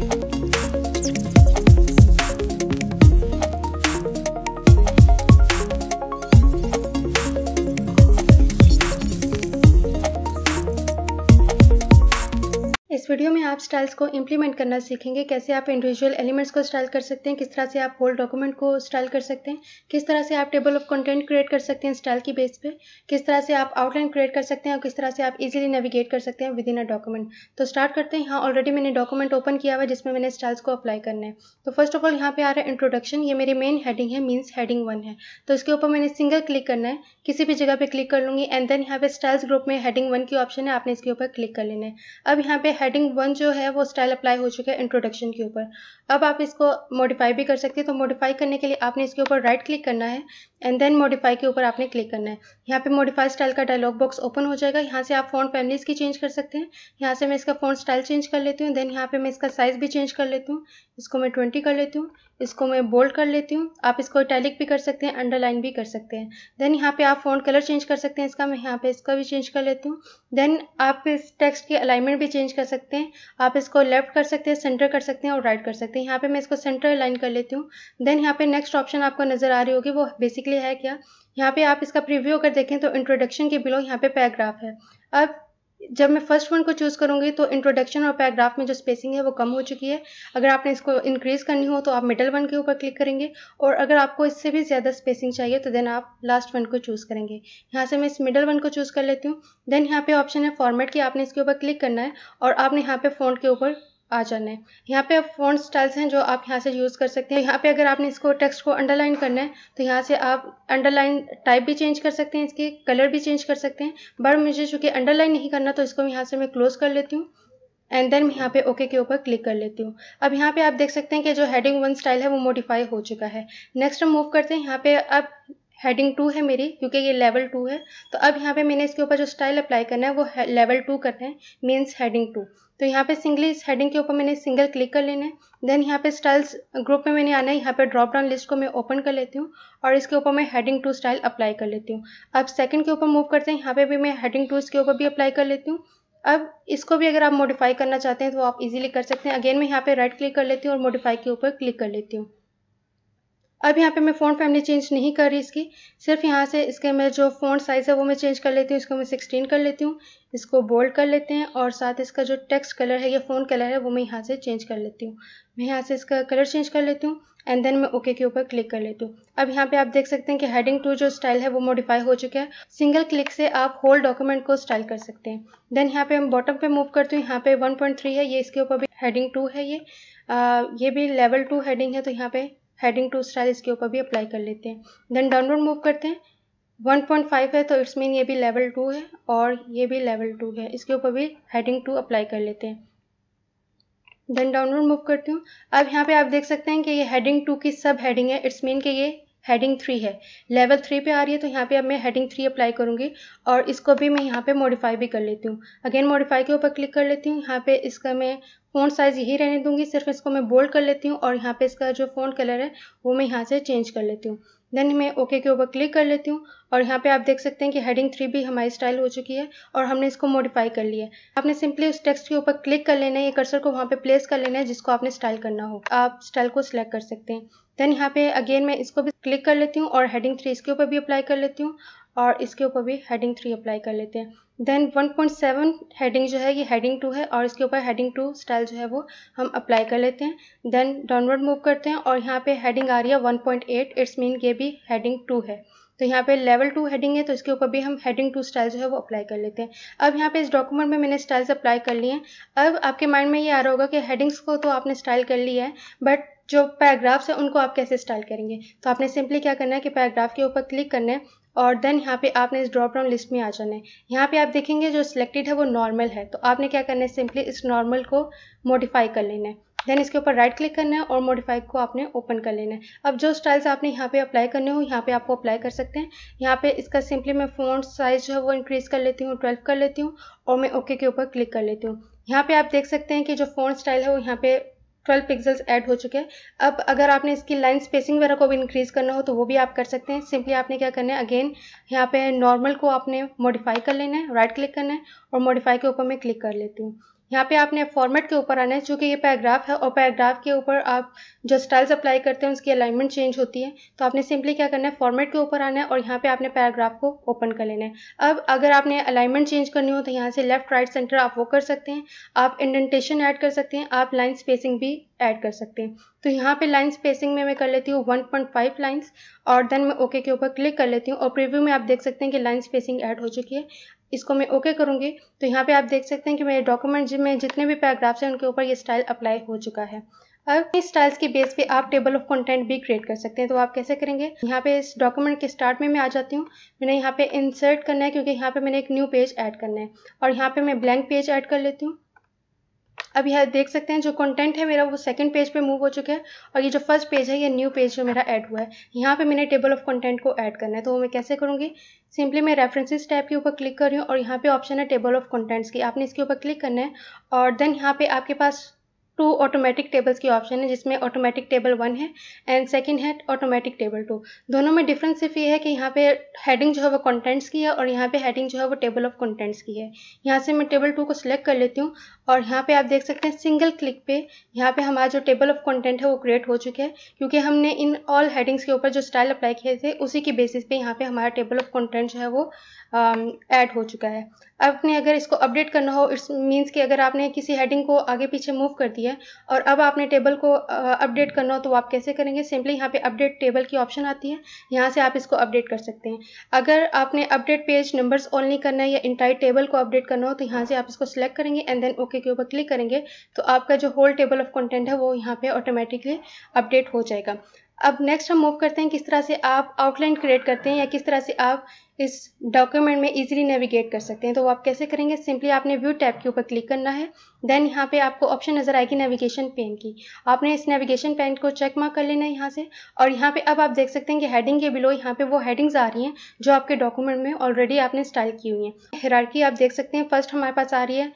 Bye. Video में आप styles को इंप्लीमेंट करना सीखेंगे कैसे आप इंडिविजुअल एलिमेंट्स को स्टाइल कर सकते हैं किस तरह से आप होल डॉक्यूमेंट को स्टाइल कर सकते हैं किस तरह से आप टेबल ऑफ कंटेंट क्रिएट कर सकते हैं स्टाइल की बेस पे किस तरह से आप आउटलाइन क्रिएट कर सकते हैं और किस तरह से आप इजिली नेविगेट कर सकते हैं विद इन अ डॉक्यूमेंट तो स्टार्ट करते हैं यहाँ ऑलरेडी मैंने डॉक्यूमेंट ओपन किया हुआ है जिसमें मैंने स्टाइल्स को अप्लाई करना है तो फर्स्ट ऑफ ऑल यहाँ पे आ रहा है इंट्रोडक्शन ये मेरी मेन हेडिंग है मीन्स हेडिंग वन है तो इसके ऊपर मैंने सिंगल क्लिक करना है किसी भी जगह पर क्लिक कर लूँगी एंड देन यहाँ पे स्टाइल्स ग्रुप में हेडिंग वन की ऑप्शन है आपने इसके ऊपर क्लिक कर लेना है अब यहाँ पे हेडिंग सेक्शन वन जो है वो स्टाइल अप्लाई हो चुका है इंट्रोडक्शन के ऊपर अब आप इसको मॉडिफाई भी कर सकते हैं तो मॉडिफाई करने के लिए आपने इसके ऊपर राइट क्लिक करना है एंड देन मॉडिफाई के ऊपर आपने क्लिक करना है यहाँ पे मॉडिफाई स्टाइल का डायलॉग बॉक्स ओपन हो जाएगा यहाँ से आप फोन फैमिलीज़ की चेंज कर सकते हैं यहाँ से मैं इसका फोन स्टाइल चेंज कर लेती हूँ देन यहाँ पे मैं इसका साइज़ भी चेंज कर लेती हूँ इसको मैं ट्वेंटी कर लेती हूँ इसको मैं बोल्ड कर लेती हूँ आप इसको इटैलिक भी कर सकते हैं अंडरलाइन भी कर सकते हैं देन यहाँ पे आप फोन कलर चेंज कर सकते हैं इसका मैं यहाँ पे इसका भी चेंज कर लेती हूँ देन आप इस टेक्स्ट की अलाइनमेंट भी चेंज कर सकते हैं आप इसको लेफ्ट कर सकते हैं सेंटर कर सकते हैं और राइट कर सकते हैं यहाँ पर मैं इसको सेंटर अलाइन कर लेती हूँ देन यहाँ पे नेक्स्ट ऑप्शन आपको नज़र आ रही होगी वो बेसिकली है क्या यहाँ पे आप इसका प्रिव्यू अगर देखें तो इंट्रोडक्शन के बिलो यहाँ पे पैराग्राफ है अब जब मैं फर्स्ट वन को चूज़ करूँगी तो इंट्रोडक्शन और पैराग्राफ में जो स्पेसिंग है वो कम हो चुकी है अगर आपने इसको इंक्रीज़ करनी हो तो आप मिडल वन के ऊपर क्लिक करेंगे और अगर आपको इससे भी ज़्यादा स्पेसिंग चाहिए तो देन आप लास्ट वन को चूज़ करेंगे यहाँ से मैं इस मिडल वन को चूज़ कर लेती हूँ देन यहाँ पे ऑप्शन है फॉर्मेट की आपने इसके ऊपर क्लिक करना है और आपने यहाँ पे फोन के ऊपर आ जाना है यहाँ पे आप फ़ॉन्ट स्टाइल्स हैं जो आप यहाँ से यूज़ कर सकते हैं यहाँ पे अगर आपने इसको टेक्स्ट को अंडरलाइन करना है तो यहाँ से आप अंडरलाइन टाइप भी चेंज कर सकते हैं इसके कलर भी चेंज कर सकते हैं बट मुझे चूँकि अंडरलाइन नहीं करना तो इसको यहाँ से मैं क्लोज़ कर लेती हूँ एंड देन मैं यहाँ पे ओके के ऊपर क्लिक कर लेती हूँ अब यहाँ पे आप देख सकते हैं कि जो हेडिंग वन स्टाइल है वो मॉडिफाई हो चुका है नेक्स्ट हम मूव करते हैं यहाँ पे अब हेडिंग टू है मेरी क्योंकि ये लेवल टू है तो अब यहाँ पे मैंने इसके ऊपर जो स्टाइल अप्लाई करना है वो लेवल टू करना है मीन्स हेडिंग टू तो यहाँ पे सिंगली इस हेडिंग के ऊपर मैंने सिंगल क्लिक कर लेना है देन यहाँ पे स्टाइल्स ग्रुप में मैंने आना है यहाँ पे ड्रॉप डाउन लिस्ट को मैं ओपन कर लेती हूँ और इसके ऊपर मैं हेडिंग टू स्टाइल अप्लाई कर लेती हूँ अब सेकंड के ऊपर मूव करते हैं यहाँ पे भी मैं हेडिंग टू इसके ऊपर भी अप्लाई कर लेती हूँ अब इसको भी अगर आप मॉडिफाई करना चाहते हैं तो आप इजीली कर सकते हैं अगेन मैं यहाँ पे राइट क्लिक कर लेती हूँ और मॉडिफाई के ऊपर क्लिक कर लेती हूँ अब यहाँ पे मैं फ़ोन फैमिली चेंज नहीं कर रही इसकी सिर्फ यहाँ से इसके मैं जो फ़ोन साइज़ है वो मैं चेंज कर लेती हूँ इसको मैं सिक्सटीन कर लेती हूँ इसको बोल्ड कर लेते हैं और साथ इसका जो टेक्स्ट कलर है या फ़ोन कलर है वो मैं यहाँ से चेंज कर लेती हूँ मैं यहाँ से इसका कलर चेंज कर लेती हूँ एंड देन मैं ओके के ऊपर क्लिक कर लेती हूँ अब यहाँ पे आप देख सकते हैं कि हेडिंग टू जो स्टाइल है वो मॉडिफाई हो चुका है सिंगल क्लिक से आप होल डॉक्यूमेंट को स्टाइल कर सकते हैं देन यहाँ पे हम बॉटम पे मूव करती हूँ यहाँ पे 1.3 है ये इसके ऊपर भी हेडिंग टू है ये आ, ये भी लेवल टू हेडिंग है तो यहाँ पे हेडिंग टू स्टाइल इसके ऊपर भी अप्लाई कर लेते हैं देन डाउनलोड मूव करते हैं 1.5 है तो इट्स मीन ये भी लेवल टू है और ये भी लेवल टू है इसके ऊपर भी हेडिंग टू अप्लाई कर लेते हैं देन डाउनलोड मूव करती हूँ अब यहाँ पे आप देख सकते हैं कि ये हेडिंग टू की सब हेडिंग है इट्स मीन के ये हेडिंग थ्री है लेवल थ्री पे आ रही है तो यहाँ पे अब मैं हेडिंग थ्री अप्लाई करूँगी और इसको भी मैं यहाँ पे मॉडिफाई भी कर लेती हूँ अगेन मॉडिफाई के ऊपर क्लिक कर लेती हूँ यहाँ पे इसका मैं फ़ोन साइज़ यही रहने दूंगी सिर्फ इसको मैं बोल्ड कर लेती हूँ और यहाँ पे इसका जो फ़ोन कलर है वो मैं यहाँ से चेंज कर लेती हूँ देन मैं ओके के ऊपर क्लिक कर लेती हूँ और यहाँ पे आप देख सकते हैं कि हेडिंग थ्री भी हमारी स्टाइल हो चुकी है और हमने इसको मॉडिफाई कर लिया है आपने सिंपली उस टेक्स्ट के ऊपर क्लिक कर लेना है ये कर्सर को वहाँ पे प्लेस कर लेना है जिसको आपने स्टाइल करना हो आप स्टाइल को सिलेक्ट कर सकते हैं देन यहाँ पे अगेन मैं इसको भी क्लिक कर लेती हूँ और हेडिंग थ्री इसके ऊपर भी अप्लाई कर लेती हूँ और इसके ऊपर भी हेडिंग थ्री अप्लाई कर लेते हैं देन 1.7 हेडिंग जो है ये हेडिंग टू है और इसके ऊपर हेडिंग टू स्टाइल जो है वो हम अप्लाई कर लेते हैं देन डाउनवर्ड मूव करते हैं और यहाँ पे हेडिंग आ रही है 1.8 इट्स मीन ये भी हेडिंग टू है तो यहाँ पे लेवल टू हेडिंग है तो इसके ऊपर भी हम हेडिंग टू स्टाइल जो है वो अप्लाई कर लेते हैं अब यहाँ पे इस डॉक्यूमेंट में मैंने स्टाइल्स अप्लाई कर लिए हैं अब आपके माइंड में ये आ रहा होगा कि हेडिंग्स को तो आपने स्टाइल कर लिया है बट जो पैराग्राफ्स हैं उनको आप कैसे स्टाइल करेंगे तो आपने सिंपली क्या करना है कि पैराग्राफ के ऊपर क्लिक करना है और देन यहाँ पे आपने इस ड्रॉप डाउन लिस्ट में आ जाना है यहाँ पे आप देखेंगे जो सिलेक्टेड है वो नॉर्मल है तो आपने क्या करना है सिंपली इस नॉर्मल को मॉडिफाई कर लेना है देन इसके ऊपर राइट क्लिक करना है और मॉडिफाई को आपने ओपन कर लेना है अब जो स्टाइल्स आपने यहाँ पे अप्लाई करने हो यहाँ पे आपको अप्लाई कर सकते हैं यहाँ पे इसका सिंपली मैं फ़ोन साइज जो है वो इंक्रीज़ कर लेती हूँ ट्वेल्व कर लेती हूँ और मैं ओके के ऊपर क्लिक कर लेती हूँ यहाँ पे आप देख सकते हैं कि जो फ़ोन स्टाइल है वो यहाँ पे 12 पिक्सल्स ऐड हो चुके हैं अब अगर आपने इसकी लाइन स्पेसिंग वगैरह को भी इंक्रीज करना हो तो वो भी आप कर सकते हैं सिंपली आपने क्या करना है अगेन यहाँ पे नॉर्मल को आपने मॉडिफाई कर लेना है राइट क्लिक करना है और मॉडिफाई के ऊपर मैं क्लिक कर लेती हूँ यहाँ पे आपने फॉर्मेट के ऊपर आना है चूँकि ये पैराग्राफ है और पैराग्राफ के ऊपर आप जो स्टाइल्स अप्लाई करते हैं उसकी अलाइनमेंट चेंज होती है तो आपने सिंपली क्या करना है फॉर्मेट के ऊपर आना है और यहाँ पे आपने पैराग्राफ को ओपन कर लेना है अब अगर आपने अलाइनमेंट चेंज करनी हो तो यहाँ से लेफ्ट राइट सेंटर आप वो कर सकते हैं आप इंडेंटेशन ऐड कर सकते हैं आप लाइन स्पेसिंग भी ऐड कर सकते हैं तो यहाँ पे लाइन स्पेसिंग में मैं कर लेती हूँ 1.5 लाइन्स और देन मैं ओके के ऊपर क्लिक कर लेती हूँ और प्रीव्यू में आप देख सकते हैं कि लाइन स्पेसिंग ऐड हो चुकी है इसको मैं ओके करूँगी तो यहाँ पे आप देख सकते हैं कि मेरे डॉक्यूमेंट में जितने भी पैराग्राफ्स हैं उनके ऊपर ये स्टाइल अप्लाई हो चुका है अब इस स्टाइल्स के बेस पे आप टेबल ऑफ कंटेंट भी क्रिएट कर सकते हैं तो आप कैसे करेंगे यहाँ पे इस डॉक्यूमेंट के स्टार्ट में मैं आ जाती हूँ मैंने यहाँ पे इंसर्ट करना है क्योंकि यहाँ पे मैंने एक न्यू पेज ऐड करना है और यहाँ पे मैं ब्लैंक पेज ऐड कर लेती हूँ अब यह देख सकते हैं जो कंटेंट है मेरा वो सेकंड पेज पे मूव हो चुका है और ये जो फर्स्ट पेज है ये न्यू पेज जो मेरा ऐड हुआ है यहाँ पे मैंने टेबल ऑफ कंटेंट को ऐड करना है तो वो मैं कैसे करूँगी सिंपली मैं रेफरेंसेस टैब के ऊपर क्लिक कर रही हूँ और यहाँ पे ऑप्शन है टेबल ऑफ कंटेंट्स की आपने इसके ऊपर क्लिक करना है और देन यहाँ पे आपके पास टू ऑटोमेटिक टेबल्स की ऑप्शन है जिसमें ऑटोमेटिक टेबल वन है एंड सेकंड है ऑटोमेटिक टेबल टू दोनों में डिफरेंस सिर्फ ये है कि यहाँ पे हेडिंग जो है वो कंटेंट्स की है और यहाँ पे हेडिंग जो है वो टेबल ऑफ कंटेंट्स की है यहाँ से मैं टेबल टू को सिलेक्ट कर लेती हूँ और यहाँ पे आप देख सकते हैं सिंगल क्लिक पे यहाँ पे हमारा जो टेबल ऑफ कंटेंट है वो क्रिएट हो चुके हैं क्योंकि हमने इन ऑल हेडिंग्स के ऊपर जो स्टाइल अप्लाई किए थे उसी के बेसिस पे यहाँ पे हमारा टेबल ऑफ कंटेंट जो है वो ऐड um, हो चुका है आपने अगर इसको अपडेट करना हो इट्स मीन्स कि अगर आपने किसी हेडिंग को आगे पीछे मूव कर दिया होती है और अब आपने टेबल को अपडेट करना हो तो आप कैसे करेंगे सिंपली यहाँ पे अपडेट टेबल की ऑप्शन आती है यहाँ से आप इसको अपडेट कर सकते हैं अगर आपने अपडेट पेज नंबर्स ओनली करना है या इंटाइट टेबल को अपडेट करना हो तो यहाँ से आप इसको सिलेक्ट करेंगे एंड देन ओके के ऊपर क्लिक करेंगे तो आपका जो होल टेबल ऑफ कंटेंट है वो यहाँ पर ऑटोमेटिकली अपडेट हो जाएगा अब नेक्स्ट हम मूव करते हैं किस तरह से आप आउटलाइन क्रिएट करते हैं या किस तरह से आप इस डॉक्यूमेंट में इजीली नेविगेट कर सकते हैं तो वो आप कैसे करेंगे सिंपली आपने व्यू टैब के ऊपर क्लिक करना है देन यहाँ पे आपको ऑप्शन नज़र आएगी नेविगेशन पेन की आपने इस नेविगेशन पेन को चेक मार्क कर लेना है यहाँ से और यहाँ पे अब आप देख सकते हैं कि हेडिंग के बिलो यहाँ पे वो हेडिंग्स आ रही हैं जो आपके डॉक्यूमेंट में ऑलरेडी आपने स्टाइल की हुई हैं हेरार्की आप देख सकते हैं फर्स्ट हमारे पास आ रही है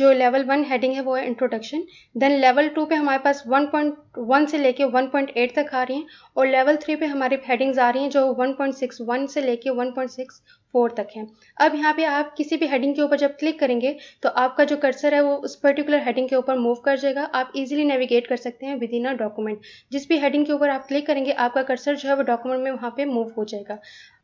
जो लेवल वन हेडिंग है वो है इंट्रोडक्शन देन लेवल टू पे हमारे पास 1.1 से लेके 1.8 तक आ रही हैं और लेवल थ्री पे हमारी हेडिंग्स आ रही हैं जो 1.61 से लेके 1.64 तक हैं अब यहाँ पे आप किसी भी हेडिंग के ऊपर जब क्लिक करेंगे तो आपका जो कर्सर है वो उस पर्टिकुलर हेडिंग के ऊपर मूव कर जाएगा आप इजिली नेविगेट कर सकते हैं विद इन अ डॉक्यूमेंट जिस भी हेडिंग के ऊपर आप क्लिक करेंगे आपका कर्सर जो है वो डॉक्यूमेंट में वहाँ पर मूव हो जाएगा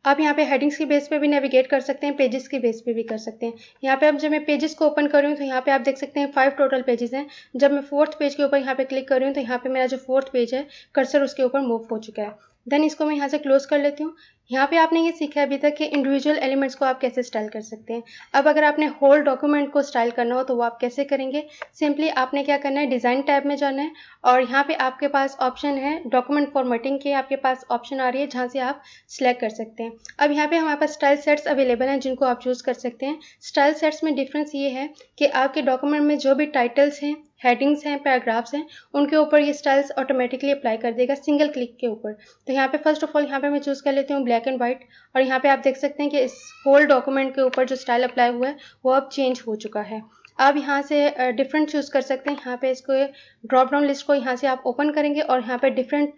आप यहाँ पे हेडिंग्स के बेस पे भी नेविगेट कर सकते हैं पेजेस के बेस पे भी कर सकते हैं यहाँ पे अब जब मैं पेजेस को ओपन करूँ तो यहाँ पे आप देख सकते हैं फाइव टोटल पेजेस हैं जब मैं फोर्थ पेज के ऊपर यहाँ पे क्लिक करूँ तो यहाँ पे मेरा जो फोर्थ पेज है कर्सर उसके ऊपर मूव हो चुका है देन इसको मैं यहाँ से क्लोज कर लेती हूँ यहाँ पे आपने ये सीखा अभी तक कि इंडिविजुअल एलिमेंट्स को आप कैसे स्टाइल कर सकते हैं अब अगर आपने होल डॉक्यूमेंट को स्टाइल करना हो तो वो आप कैसे करेंगे सिंपली आपने क्या करना है डिज़ाइन टैब में जाना है और यहाँ पे आपके पास ऑप्शन है डॉक्यूमेंट फॉर्मेटिंग के आपके पास ऑप्शन आ रही है जहाँ से आप सिलेक्ट कर सकते हैं अब यहाँ पर हमारे पास स्टाइल सेट्स अवेलेबल हैं जिनको आप चूज़ कर सकते हैं स्टाइल सेट्स में डिफरेंस ये है कि आपके डॉक्यूमेंट में जो भी टाइटल्स हैं हेडिंग्स हैं पैराग्राफ्स हैं उनके ऊपर ये स्टाइल्स ऑटोमेटिकली अप्लाई कर देगा सिंगल क्लिक के ऊपर तो यहाँ पे फर्स्ट ऑफ ऑल यहाँ पे मैं चूज़ कर लेती हूँ ब्लैक ब्लैक एंड वाइट और यहाँ पे आप देख सकते हैं कि इस होल डॉक्यूमेंट के ऊपर जो स्टाइल अप्लाई हुआ है वो अब चेंज हो चुका है आप यहाँ से डिफरेंट चूज़ कर सकते हैं यहाँ पे इसको ड्रॉप डाउन लिस्ट को यहाँ से आप ओपन करेंगे और यहाँ पे डिफरेंट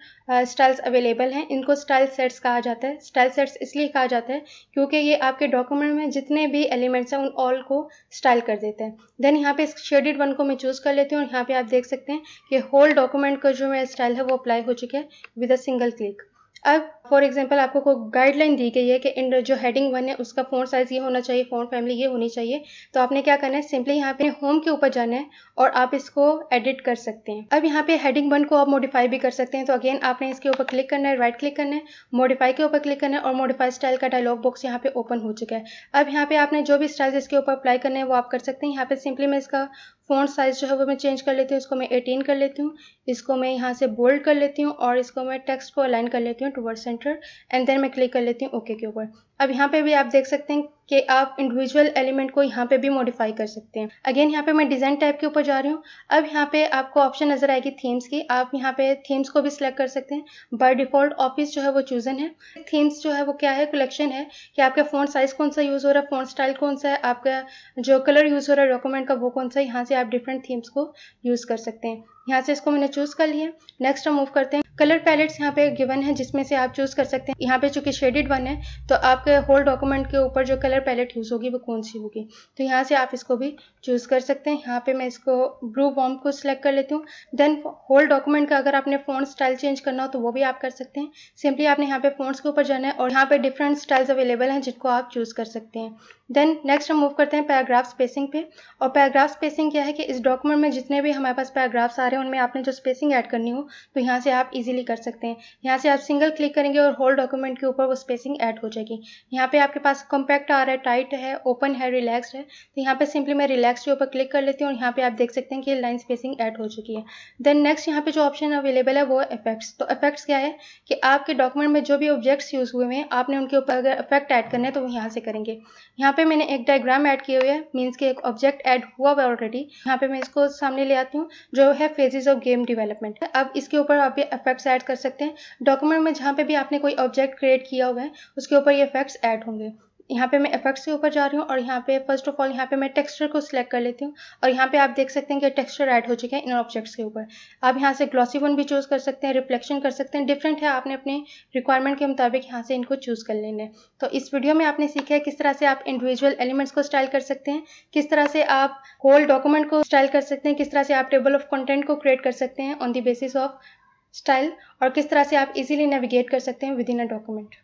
स्टाइल्स अवेलेबल हैं इनको स्टाइल सेट्स कहा जाता है स्टाइल सेट्स इसलिए कहा जाता है क्योंकि ये आपके डॉक्यूमेंट में जितने भी एलिमेंट्स हैं उन ऑल को स्टाइल कर देते हैं देन यहाँ पे शेडिड वन को मैं चूज़ कर लेती हूँ और यहाँ पर आप देख सकते हैं कि होल डॉक्यूमेंट का जो मेरा स्टाइल है वो अप्लाई हो चुका है विद अ सिंगल क्लिक अब फॉर एग्जाम्पल आपको को गाइडलाइन दी गई है कि इन जो हेडिंग वन है उसका फोन साइज़ ये होना चाहिए फोन फैमिली ये होनी चाहिए तो आपने क्या करना है सिंपली यहाँ पे होम के ऊपर जाना है और आप इसको एडिट कर सकते हैं अब यहाँ पे हेडिंग वन को आप मॉडिफाई भी कर सकते हैं तो अगेन आपने इसके ऊपर क्लिक करना है राइट क्लिक करना है मॉडिफाई के ऊपर क्लिक करना है और मॉडिफाई स्टाइल का डायलॉग बॉक्स यहाँ पे ओपन हो चुका है अब यहाँ पे आपने जो भी स्टाइल इसके ऊपर अप्लाई करना है वो आप कर सकते हैं यहाँ पे सिंपली मैं इसका फ़ोन साइज़ जो है वो मैं चेंज कर लेती हूँ इसको मैं एटीन कर लेती हूँ इसको मैं यहाँ से बोल्ड कर लेती हूँ और इसको मैं टेक्स्ट को अलाइन कर लेती हूँ टूवर्ड सेंटर एंड देन मैं क्लिक कर लेती हूँ ओके के ऊपर अब यहाँ पे भी आप देख सकते हैं कि आप इंडिविजुअल एलिमेंट को यहाँ पे भी मॉडिफाई कर सकते हैं अगेन यहाँ पे मैं डिज़ाइन टाइप के ऊपर जा रही हूँ अब यहाँ पे आपको ऑप्शन नज़र आएगी थीम्स की आप यहाँ पे थीम्स को भी सिलेक्ट कर सकते हैं बाय डिफ़ॉल्ट ऑफिस जो है वो चूज़न है थीम्स जो है वो क्या है कलेक्शन है कि आपका फ़ोन साइज़ कौन सा यूज़ हो रहा है फ़ोन स्टाइल कौन सा है आपका जो कलर यूज़ हो रहा है डॉक्यूमेंट का वो कौन सा है यहाँ से आप डिफरेंट थीम्स को यूज़ कर सकते हैं यहाँ से इसको मैंने चूज़ कर लिया नेक्स्ट हम मूव करते हैं कलर पैलेट्स यहाँ पे गिवन है जिसमें से आप चूज़ कर सकते हैं यहाँ पे चूंकि शेडेड वन है तो आपके होल डॉक्यूमेंट के ऊपर जो कलर पैलेट यूज़ होगी वो कौन सी होगी तो यहाँ से आप इसको भी चूज़ कर सकते हैं यहाँ पे मैं इसको ब्लू वॉम को सिलेक्ट कर लेती हूँ देन होल डॉक्यूमेंट का अगर आपने फ़ोन स्टाइल चेंज करना हो तो वो भी आप कर सकते हैं सिंपली आपने यहाँ पे फोन के ऊपर जाना है और यहाँ पे डिफरेंट स्टाइल्स अवेलेबल हैं जिनको आप चूज़ कर सकते हैं देन नेक्स्ट हम मूव करते हैं पैराग्राफ स्पेसिंग पे और पैराग्राफ स्पेसिंग क्या है कि इस डॉक्यूमेंट में जितने भी हमारे पास पैराग्राफ्स आ रहे हैं उनमें आपने जो स्पेसिंग ऐड करनी हो तो यहाँ से आप इजी इजीली कर सकते हैं यहाँ से आप सिंगल क्लिक करेंगे और होल डॉक्यूमेंट के ऊपर वो स्पेसिंग ऐड हो जाएगी यहाँ पे आपके पास कॉम्पैक्ट आ रहा है टाइट है ओपन है रिलैक्स है तो यहाँ पे सिंपली मैं रिलैक्स के ऊपर क्लिक कर लेती हूँ और यहाँ पे आप देख सकते हैं कि लाइन स्पेसिंग ऐड हो चुकी है देन नेक्स्ट यहाँ पे जो ऑप्शन अवेलेबल है वो इफेक्ट्स तो इफेक्ट्स क्या है कि आपके डॉक्यूमेंट में जो भी ऑब्जेक्ट्स यूज हुए हैं आपने उनके ऊपर अगर इफेक्ट ऐड करने हैं तो वो यहाँ से करेंगे यहाँ पे मैंने एक डायग्राम ऐड किया हुआ है मीन्स के एक ऑब्जेक्ट ऐड हुआ हुआ ऑलरेडी यहाँ पे मैं इसको सामने ले आती हूँ जो है फेजेस ऑफ गेम डेवलपमेंट अब इसके ऊपर आप इफेक्ट फैक्ट्स ऐड कर सकते हैं डॉक्यूमेंट में जहाँ पे भी आपने कोई ऑब्जेक्ट क्रिएट किया हुआ है उसके ऊपर ये फैक्ट्स ऐड होंगे यहाँ पे मैं इफेक्ट्स के ऊपर जा रही हूँ और यहाँ पे फर्स्ट ऑफ ऑल यहाँ पे मैं टेक्सचर को सिलेक्ट कर लेती हूँ और यहाँ पे आप देख सकते हैं कि टेक्सचर ऐड हो चुके हैं इन ऑब्जेक्ट्स के ऊपर आप यहाँ से ग्लॉसी वन भी चूज़ कर सकते हैं रिफ्लेक्शन कर सकते हैं डिफरेंट है आपने अपने रिक्वायरमेंट के मुताबिक यहाँ से इनको चूज़ कर लेने तो इस वीडियो में आपने सीखा है किस तरह से आप इंडिविजुअल एलिमेंट्स को स्टाइल कर सकते हैं किस तरह से आप होल डॉक्यूमेंट को स्टाइल कर सकते हैं किस तरह से आप टेबल ऑफ कंटेंट को क्रिएट कर सकते हैं on the basis of style और किस तरह से आप इजीली नेविगेट कर सकते हैं विद इन अ डॉक्यूमेंट